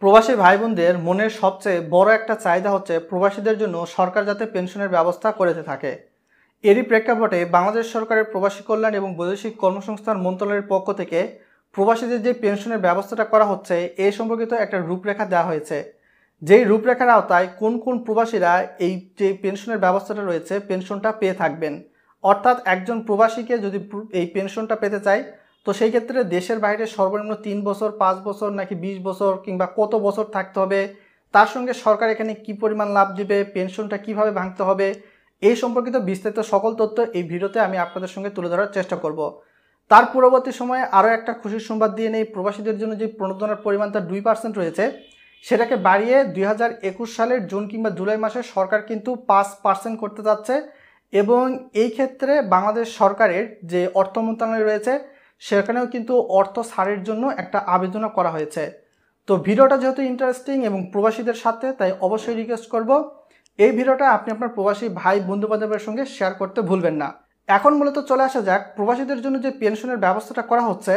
প্রবাসী ভাই বোনদের মনের সবচেয়ে বড় একটা চাহিদা হচ্ছে প্রবাসীদের জন্য সরকার যাতে পেনশনের ব্যবস্থা করেতে থাকে এরই প্রেক্ষাপটে বাংলাদেশ সরকারের প্রবাসী কল্যাণ এবং বৈদেশিক কর্মসংস্থান মন্ত্রণালয়ের পক্ষ থেকে প্রবাসীদের যে পেনশনের ব্যবস্থাটা করা হচ্ছে এ সম্পর্কিত একটা রূপরেখা দেওয়া হয়েছে যেই রূপরেখার আওতায় কোন কোন প্রবাসীরা এই যে পেনশনের ব্যবস্থাটা রয়েছে পেনশনটা পেয়ে থাকবেন অর্থাৎ একজন প্রবাসীকে যদি এই পেনশনটা পেতে চায় তো সেই ক্ষেত্রে দেশের বাইরে সর্বনিম্ন তিন বছর পাঁচ বছর নাকি ২০ বছর কিংবা কত বছর থাকতে হবে তার সঙ্গে সরকার এখানে কি পরিমাণ লাভ দেবে পেনশনটা কিভাবে ভাঙতে হবে এই সম্পর্কিত বিস্তারিত সকল তথ্য এই ভিডিওতে আমি আপনাদের সঙ্গে তুলে ধরার চেষ্টা করব তার পরবর্তী সময়ে আরও একটা খুশির সংবাদ দিয়ে নেই প্রবাসীদের জন্য যে প্রণোদনার পরিমাণটা দুই পার্সেন্ট রয়েছে সেটাকে বাড়িয়ে দুই সালের জুন কিংবা জুলাই মাসে সরকার কিন্তু পাঁচ পার্সেন্ট করতে যাচ্ছে এবং এই ক্ষেত্রে বাংলাদেশ সরকারের যে অর্থ মন্ত্রণালয় রয়েছে সেখানেও কিন্তু অর্থ ছাড়ের জন্য একটা আবেদনও করা হয়েছে তো ভিডিওটা যেহেতু ইন্টারেস্টিং এবং প্রবাসীদের সাথে তাই অবশ্যই রিকোয়েস্ট করব এই ভিডিওটা আপনি আপনার প্রবাসী ভাই বন্ধুবান্ধবের সঙ্গে শেয়ার করতে ভুলবেন না এখন মূলত চলে আসা যাক প্রবাসীদের জন্য যে পেনশনের ব্যবস্থাটা করা হচ্ছে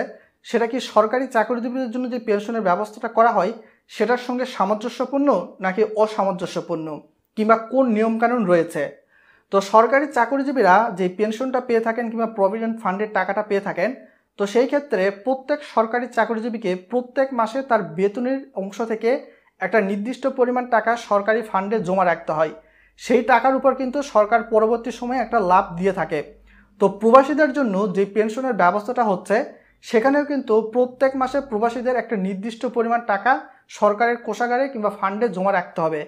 সেটা কি সরকারি চাকরিজীবীদের জন্য যে পেনশনের ব্যবস্থাটা করা হয় সেটার সঙ্গে সামঞ্জস্যপূর্ণ নাকি অসামঞ্জস্যপূর্ণ কিংবা কোন নিয়মকানুন রয়েছে তো সরকারি চাকরিজীবীরা যে পেনশনটা পেয়ে থাকেন কিংবা প্রভিডেন্ট ফান্ডের টাকাটা পেয়ে থাকেন তো সেই ক্ষেত্রে প্রত্যেক সরকারি চাকরিজীবীকে প্রত্যেক মাসে তার বেতনের অংশ থেকে একটা নির্দিষ্ট পরিমাণ টাকা সরকারি ফান্ডে জমা রাখতে হয় সেই টাকার উপর কিন্তু সরকার পরবর্তী সময়ে একটা লাভ দিয়ে থাকে তো প্রবাসীদের জন্য যে পেনশনের ব্যবস্থাটা হচ্ছে সেখানেও কিন্তু প্রত্যেক মাসে প্রবাসীদের একটা নির্দিষ্ট পরিমাণ টাকা সরকারের কোষাগারে কিংবা ফান্ডে জমা রাখতে হবে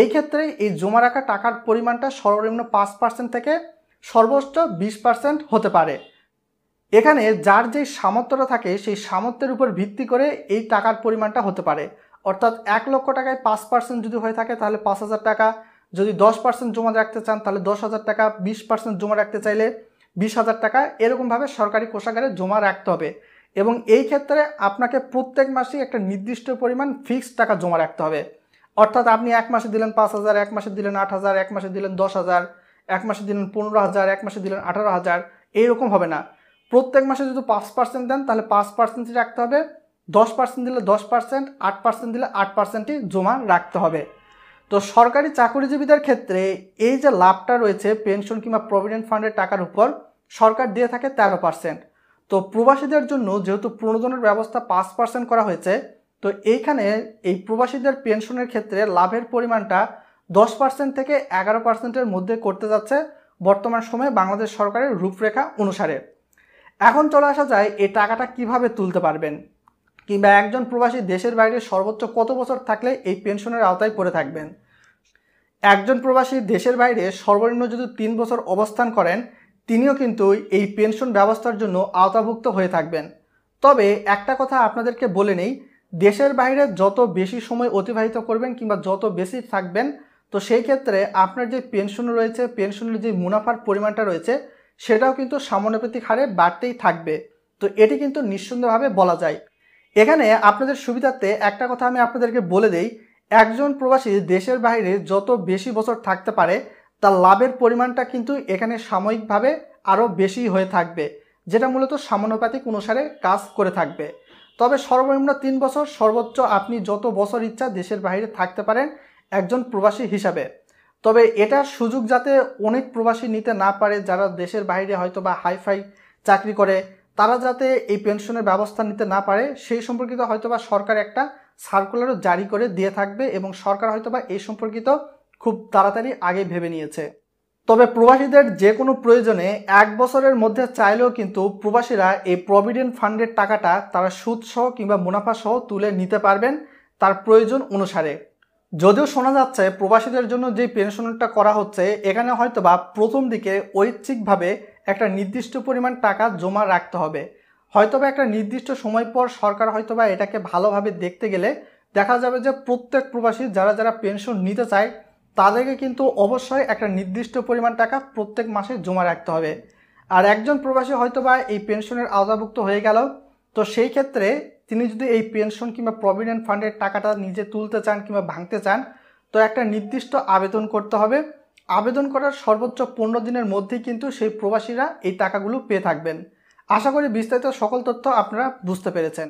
এই ক্ষেত্রে এই জমা রাখা টাকার পরিমাণটা সর্বনিম্ন পাঁচ পার্সেন্ট থেকে সর্বোচ্চ বিশ পার্সেন্ট হতে পারে এখানে যার যে সামর্থ্যটা থাকে সেই সামর্থ্যের উপর ভিত্তি করে এই টাকার পরিমাণটা হতে পারে অর্থাৎ এক লক্ষ টাকায় পাঁচ পার্সেন্ট যদি হয়ে থাকে তাহলে পাঁচ হাজার টাকা যদি দশ পার্সেন্ট জমা রাখতে চান তাহলে দশ হাজার টাকা বিশ পার্সেন্ট জমা রাখতে চাইলে বিশ হাজার টাকা এরকমভাবে সরকারি কোষাগারে জমা রাখতে হবে এবং এই ক্ষেত্রে আপনাকে প্রত্যেক মাসে একটা নির্দিষ্ট পরিমাণ ফিক্সড টাকা জমা রাখতে হবে অর্থাৎ আপনি এক মাসে দিলেন পাঁচ হাজার এক মাসে দিলেন আট হাজার এক মাসে দিলেন দশ হাজার এক মাসে দিলেন পনেরো হাজার এক মাসে দিলেন আঠারো হাজার এইরকম হবে না প্রত্যেক মাসে যদি পাঁচ পার্সেন্ট দেন তাহলে পাঁচ পার্সেন্টই রাখতে হবে দশ পার্সেন্ট দিলে দশ পার্সেন্ট আট পার্সেন্ট দিলে আট পার্সেন্টই জমা রাখতে হবে তো সরকারি চাকরিজীবীদের ক্ষেত্রে এই যে লাভটা রয়েছে পেনশন কিংবা প্রভিডেন্ট ফান্ডের টাকার উপর সরকার দিয়ে থাকে তেরো পার্সেন্ট তো প্রবাসীদের জন্য যেহেতু প্রণোদনের ব্যবস্থা পাঁচ পার্সেন্ট করা হয়েছে তো এইখানে এই প্রবাসীদের পেনশনের ক্ষেত্রে লাভের পরিমাণটা দশ পার্সেন্ট থেকে এগারো পার্সেন্টের মধ্যে করতে যাচ্ছে বর্তমান সময়ে বাংলাদেশ সরকারের রূপরেখা অনুসারে এখন চলে আসা যায় এই টাকাটা কিভাবে তুলতে পারবেন কিংবা একজন প্রবাসী দেশের বাইরে সর্বোচ্চ কত বছর থাকলে এই পেনশনের আওতায় পড়ে থাকবেন একজন প্রবাসী দেশের বাইরে সর্বনিম্ন যদি তিন বছর অবস্থান করেন তিনিও কিন্তু এই পেনশন ব্যবস্থার জন্য আওতাভুক্ত হয়ে থাকবেন তবে একটা কথা আপনাদেরকে বলে নেই দেশের বাইরে যত বেশি সময় অতিবাহিত করবেন কিংবা যত বেশি থাকবেন তো সেই ক্ষেত্রে আপনার যে পেনশন রয়েছে পেনশনের যে মুনাফার পরিমাণটা রয়েছে সেটাও কিন্তু সামান্যপ্রতিক হারে বাড়তেই থাকবে তো এটি কিন্তু নিঃসন্দেহভাবে বলা যায় এখানে আপনাদের সুবিধার্থে একটা কথা আমি আপনাদেরকে বলে দেই একজন প্রবাসী দেশের বাইরে যত বেশি বছর থাকতে পারে তার লাভের পরিমাণটা কিন্তু এখানে সাময়িকভাবে আরও বেশি হয়ে থাকবে যেটা মূলত সামান্যপাতিক অনুসারে কাজ করে থাকবে তবে সর্বনিম্ন তিন বছর সর্বোচ্চ আপনি যত বছর ইচ্ছা দেশের বাইরে থাকতে পারেন একজন প্রবাসী হিসাবে তবে এটার সুযোগ যাতে অনেক প্রবাসী নিতে না পারে যারা দেশের বাইরে হয়তো বা হাইফাই চাকরি করে তারা যাতে এই পেনশনের ব্যবস্থা নিতে না পারে সেই সম্পর্কিত হয়তোবা সরকার একটা সার্কুলারও জারি করে দিয়ে থাকবে এবং সরকার হয়তোবা এই সম্পর্কিত খুব তাড়াতাড়ি আগে ভেবে নিয়েছে তবে প্রবাসীদের যে কোনো প্রয়োজনে এক বছরের মধ্যে চাইলেও কিন্তু প্রবাসীরা এই প্রভিডেন্ট ফান্ডের টাকাটা তারা সুদসহ কিংবা মুনাফাসহ তুলে নিতে পারবেন তার প্রয়োজন অনুসারে যদিও শোনা যাচ্ছে প্রবাসীদের জন্য যে পেনশনটা করা হচ্ছে এখানে হয়তো বা প্রথম দিকে ঐচ্ছিকভাবে একটা নির্দিষ্ট পরিমাণ টাকা জমা রাখতে হবে হয়তোবা একটা নির্দিষ্ট সময় পর সরকার হয়তোবা এটাকে ভালোভাবে দেখতে গেলে দেখা যাবে যে প্রত্যেক প্রবাসী যারা যারা পেনশন নিতে চায় তাদেরকে কিন্তু অবশ্যই একটা নির্দিষ্ট পরিমাণ টাকা প্রত্যেক মাসে জমা রাখতে হবে আর একজন প্রবাসী হয়তোবা এই পেনশনের আওতাভুক্ত হয়ে গেল তো সেই ক্ষেত্রে তিনি যদি এই পেনশন কিংবা প্রভিডেন্ট ফান্ডের টাকাটা নিজে তুলতে চান কিংবা ভাঙতে চান তো একটা নির্দিষ্ট আবেদন করতে হবে আবেদন করার সর্বোচ্চ পনেরো দিনের মধ্যেই কিন্তু সেই প্রবাসীরা এই টাকাগুলো পেয়ে থাকবেন আশা করি বিস্তারিত সকল তথ্য আপনারা বুঝতে পেরেছেন